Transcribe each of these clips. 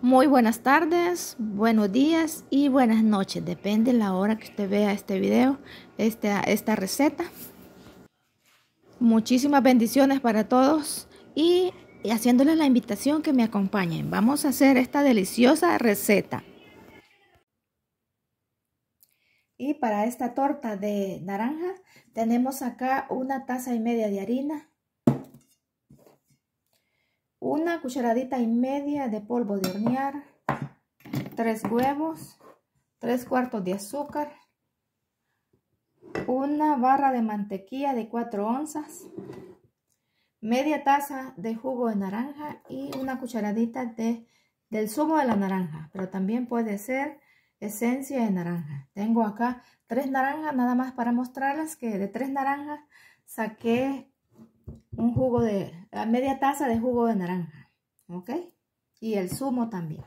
Muy buenas tardes, buenos días y buenas noches, depende la hora que usted vea este video, esta, esta receta. Muchísimas bendiciones para todos y haciéndoles la invitación que me acompañen. Vamos a hacer esta deliciosa receta. Y para esta torta de naranja tenemos acá una taza y media de harina, una cucharadita y media de polvo de hornear, tres huevos, tres cuartos de azúcar, una barra de mantequilla de 4 onzas, media taza de jugo de naranja y una cucharadita de, del zumo de la naranja, pero también puede ser esencia de naranja. Tengo acá tres naranjas nada más para mostrarles que de tres naranjas saqué un jugo de, media taza de jugo de naranja, ¿ok? Y el zumo también.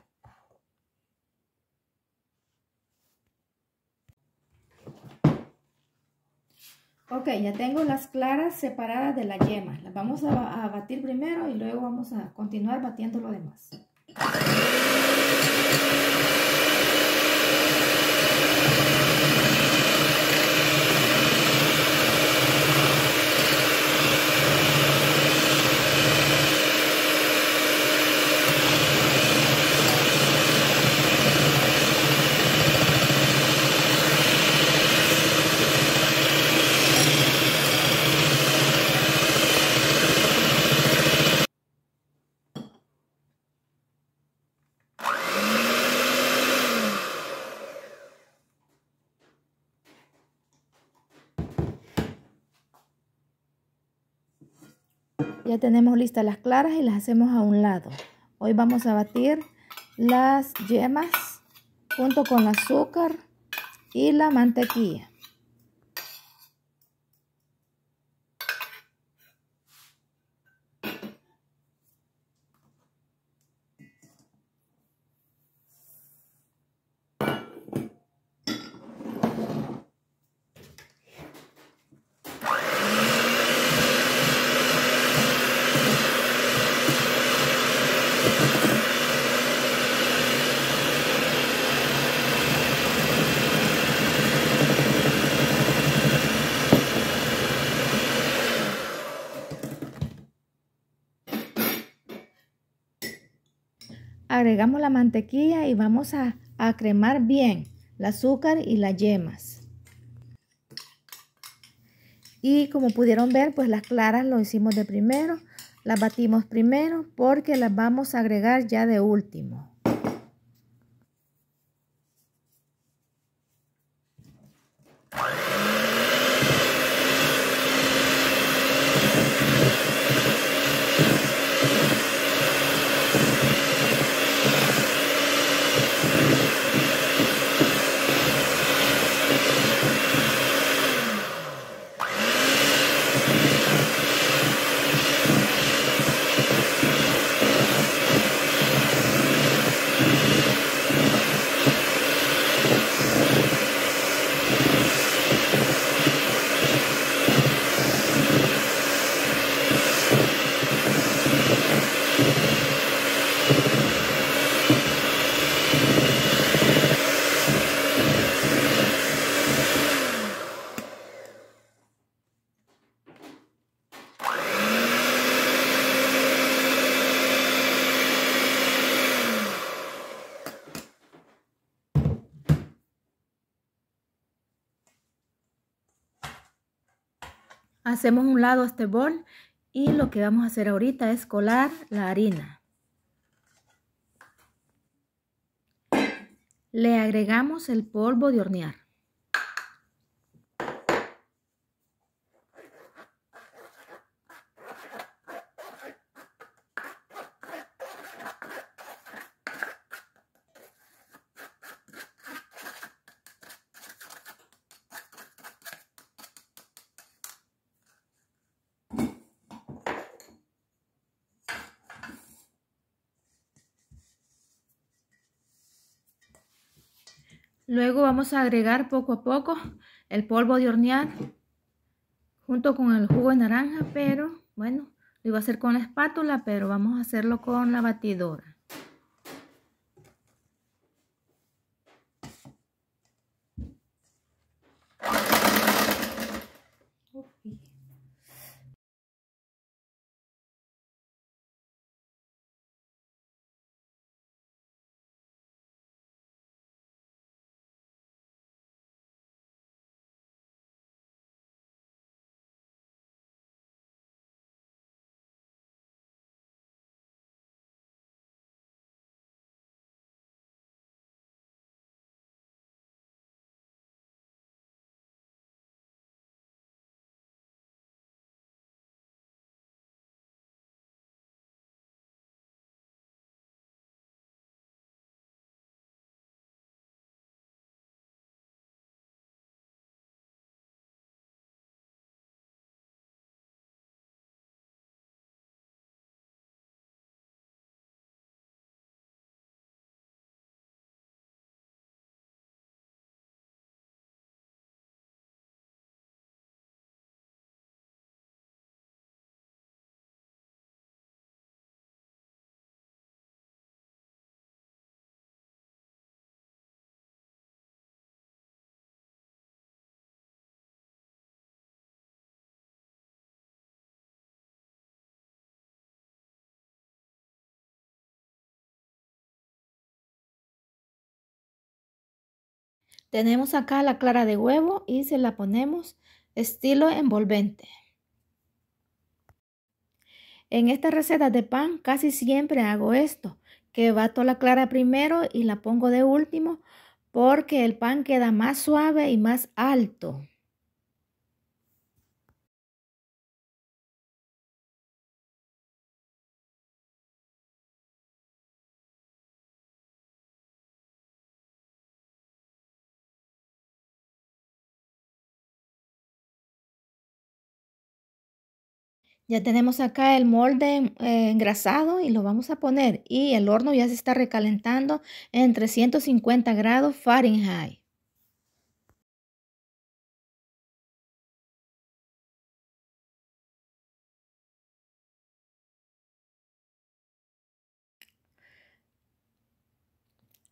Ok, ya tengo las claras separadas de la yema. Las vamos a, a batir primero y luego vamos a continuar batiendo lo demás. Ya tenemos listas las claras y las hacemos a un lado. Hoy vamos a batir las yemas junto con el azúcar y la mantequilla. agregamos la mantequilla y vamos a, a cremar bien el azúcar y las yemas. Y como pudieron ver, pues las claras lo hicimos de primero, las batimos primero porque las vamos a agregar ya de último. Hacemos un lado este bol y lo que vamos a hacer ahorita es colar la harina. Le agregamos el polvo de hornear. Luego vamos a agregar poco a poco el polvo de hornear junto con el jugo de naranja, pero bueno, lo iba a hacer con la espátula, pero vamos a hacerlo con la batidora. Tenemos acá la clara de huevo y se la ponemos estilo envolvente. En esta receta de pan casi siempre hago esto, que bato la clara primero y la pongo de último porque el pan queda más suave y más alto. Ya tenemos acá el molde eh, engrasado y lo vamos a poner. Y el horno ya se está recalentando en 350 grados Fahrenheit.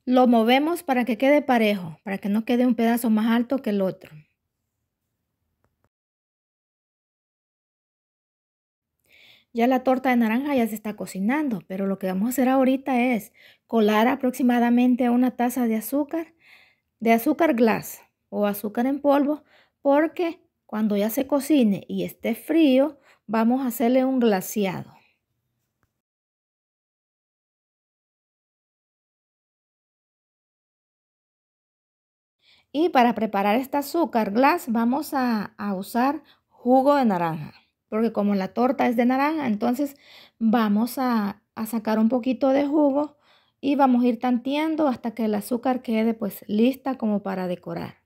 Lo movemos para que quede parejo, para que no quede un pedazo más alto que el otro. Ya la torta de naranja ya se está cocinando, pero lo que vamos a hacer ahorita es colar aproximadamente una taza de azúcar, de azúcar glass o azúcar en polvo, porque cuando ya se cocine y esté frío, vamos a hacerle un glaseado. Y para preparar este azúcar glass vamos a usar jugo de naranja porque como la torta es de naranja, entonces vamos a, sacar un poquito de jugo y vamos a ir tanteando hasta que el azúcar quede pues lista como para decorar.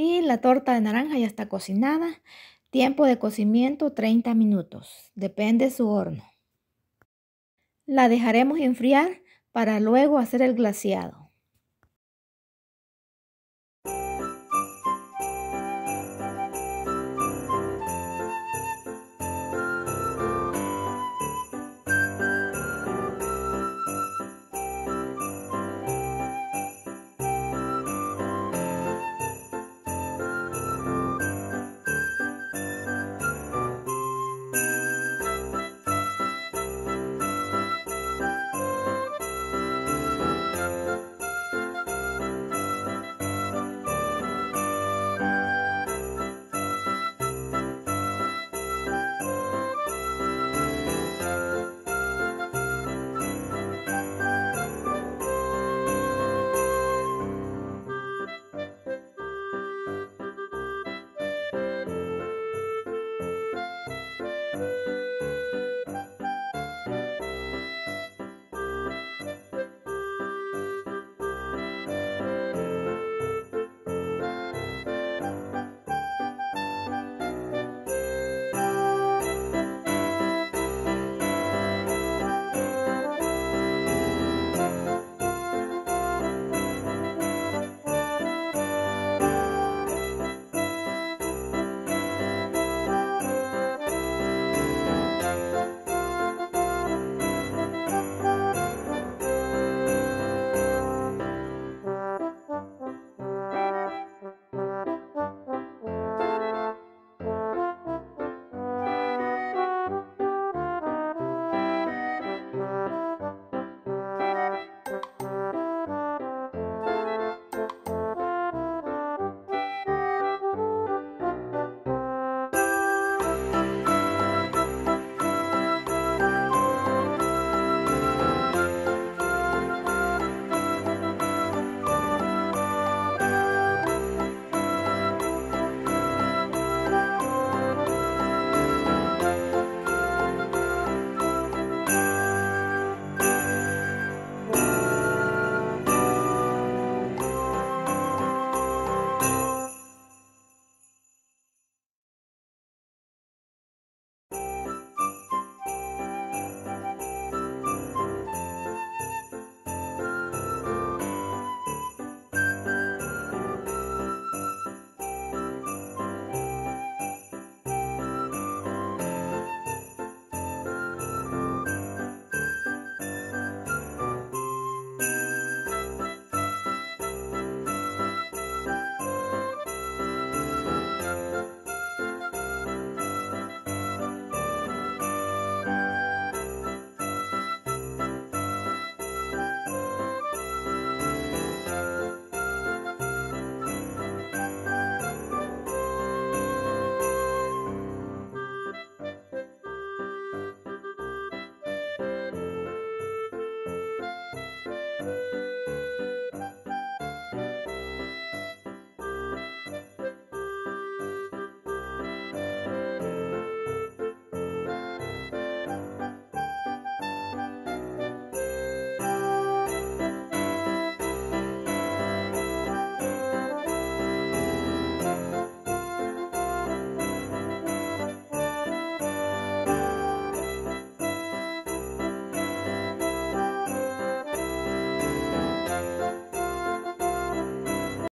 Y la torta de naranja ya está cocinada. Tiempo de cocimiento 30 minutos, depende su horno. La dejaremos enfriar para luego hacer el glaseado.